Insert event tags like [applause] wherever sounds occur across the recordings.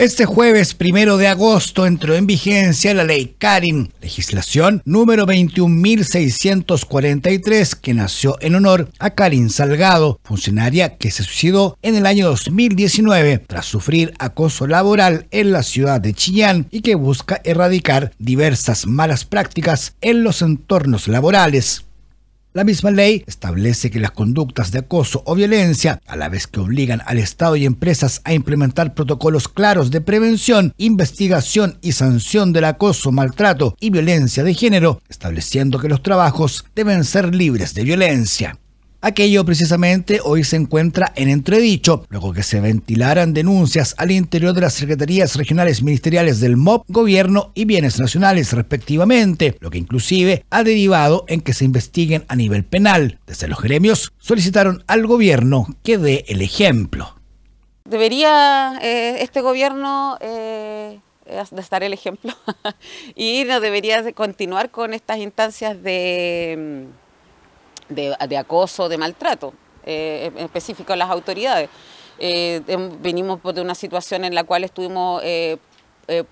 Este jueves primero de agosto entró en vigencia la ley Karin, legislación número 21.643, que nació en honor a Karin Salgado, funcionaria que se suicidó en el año 2019 tras sufrir acoso laboral en la ciudad de Chillán y que busca erradicar diversas malas prácticas en los entornos laborales. La misma ley establece que las conductas de acoso o violencia, a la vez que obligan al Estado y empresas a implementar protocolos claros de prevención, investigación y sanción del acoso, maltrato y violencia de género, estableciendo que los trabajos deben ser libres de violencia. Aquello precisamente hoy se encuentra en entredicho, luego que se ventilaran denuncias al interior de las secretarías regionales ministeriales del MOP, Gobierno y Bienes Nacionales respectivamente, lo que inclusive ha derivado en que se investiguen a nivel penal. Desde los gremios solicitaron al Gobierno que dé el ejemplo. Debería eh, este Gobierno... Eh, eh dar el ejemplo [laughs] y no debería continuar con estas instancias de mm, de, acoso, de maltrato, eh, específico a las autoridades. Eh, em, venimos de una situación en la cual estuvimos, eh, eh,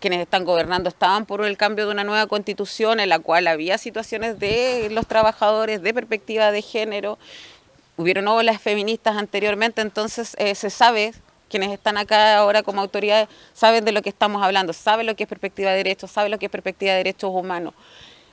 quienes están gobernando estaban por el cambio de una nueva constitución en la cual había situaciones de los trabajadores, de perspectiva de género, hubieron olas feministas anteriormente, entonces se sabe quienes están acá ahora como autoridades saben de lo que estamos hablando, saben lo que es perspectiva de derechos, saben lo que es perspectiva de derechos humanos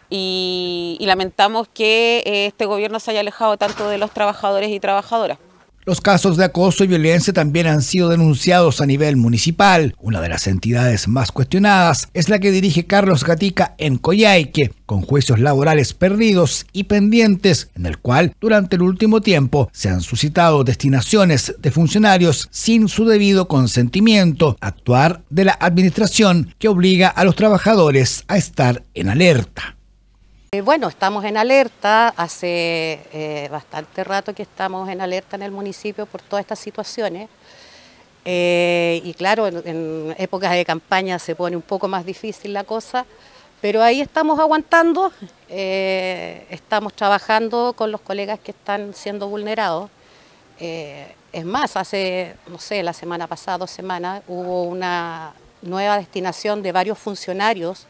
y, lamentamos que eh, este gobierno se haya alejado tanto de los trabajadores y trabajadoras. Los casos de acoso y violencia también han sido denunciados a nivel municipal. Una de las entidades más cuestionadas es la que dirige Carlos Gatica en Coyhaique, con juicios laborales perdidos y pendientes, en el cual durante el último tiempo se han suscitado destinaciones de funcionarios sin su debido consentimiento, actuar de la administración que obliga a los trabajadores a estar en alerta. Eh, bueno, estamos en alerta, hace eh, bastante rato que estamos en alerta en el municipio por todas estas situaciones. Eh, y claro, en, en épocas de campaña se pone un poco más difícil la cosa, pero ahí estamos aguantando, estamos trabajando con los colegas que están siendo vulnerados. es más, hace, no sé, la semana pasada, dos semanas, hubo una nueva destinación de varios funcionarios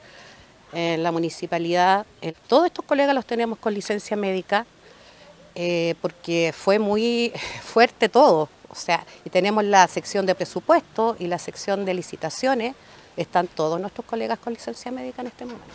en la municipalidad. Eh, todos estos colegas los tenemos con licencia médica eh, porque fue muy [laughs] fuerte todo. O sea, y tenemos la sección de presupuesto y la sección de licitaciones. Están todos nuestros colegas con licencia médica en este momento.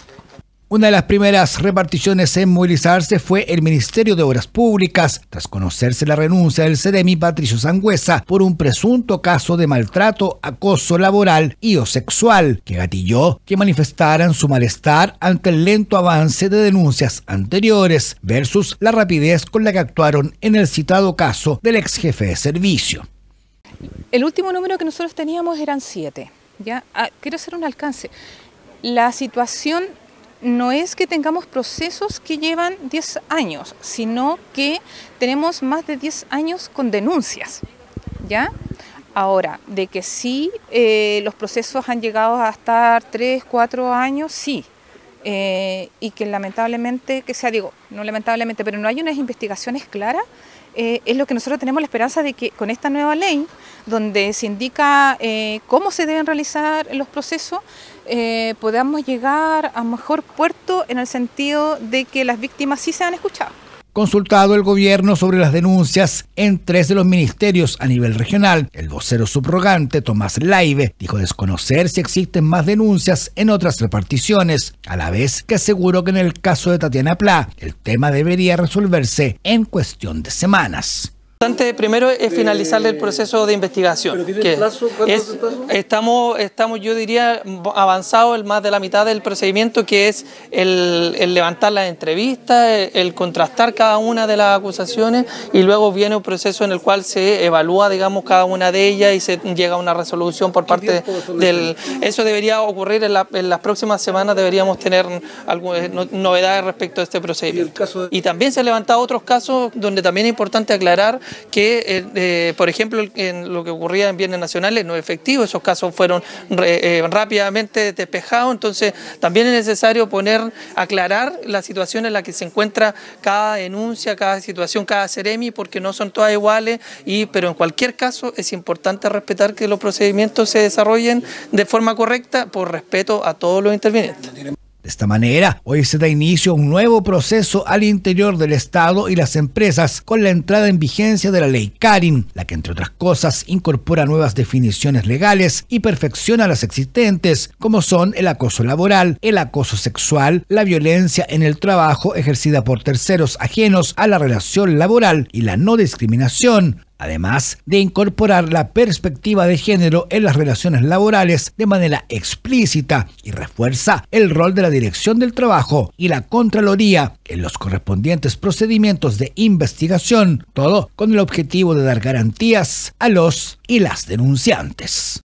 Una de las primeras reparticiones en movilizarse fue el Ministerio de Obras Públicas, tras conocerse la renuncia del CDMI Patricio Sangüesa por un presunto caso de maltrato, acoso laboral y o sexual, que gatilló que manifestaran su malestar ante el lento avance de denuncias anteriores versus la rapidez con la que actuaron en el citado caso del ex jefe de servicio. El último número que nosotros teníamos eran siete. Ya, ah, quiero hacer un alcance. La situación no es que tengamos procesos que llevan 10 años, sino que tenemos más de 10 años con denuncias, ¿ya? Ahora, de que sí, eh, los procesos han llegado a estar 3, 4 años, sí, eh, y que lamentablemente, que sea, digo, no lamentablemente, pero no hay unas investigaciones claras, eh, es lo que nosotros tenemos la esperanza de que con esta nueva ley, donde se indica eh, cómo se deben realizar los procesos, podamos llegar a mejor puerto en el sentido de que las víctimas sí han escuchado consultado el gobierno sobre las denuncias en tres de los ministerios a nivel regional. El vocero subrogante, Tomás Laibe, dijo desconocer si existen más denuncias en otras reparticiones, a la vez que aseguró que en el caso de Tatiana Pla, el tema debería resolverse en cuestión de semanas importante primero es eh, finalizar el proceso de investigación. Estamos, estamos, yo diría, avanzado el más de la mitad del procedimiento, que es el, levantar las entrevistas, el, contrastar cada una de las acusaciones y luego viene un proceso en el cual se evalúa, digamos, cada una de ellas y se llega a una resolución por parte del... Eso debería ocurrir en, las próximas semanas, deberíamos tener algunas eh, novedades respecto a este procedimiento. Y, y también se han levantado otros casos donde también es importante aclarar que, eh, eh, por ejemplo, en lo que ocurría en bienes nacionales no es efectivo, esos casos fueron eh, rápidamente despejados, entonces también es necesario poner, aclarar la situación en la que se encuentra cada denuncia, cada situación, cada seremi, porque no son todas iguales, y, pero en cualquier caso es importante respetar que los procedimientos se desarrollen de forma correcta por respeto a todos los intervinientes. De esta manera, hoy se da inicio a un nuevo proceso al interior del Estado y las empresas con la entrada en vigencia de la ley Karin, la que entre otras cosas incorpora nuevas definiciones legales y perfecciona las existentes, como son el acoso laboral, el acoso sexual, la violencia en el trabajo ejercida por terceros ajenos a la relación laboral y la no discriminación, además de incorporar la perspectiva de género en las relaciones laborales de manera explícita y refuerza el rol de la Dirección del Trabajo y la Contraloría en los correspondientes procedimientos de investigación, todo con el objetivo de dar garantías a los y las denunciantes.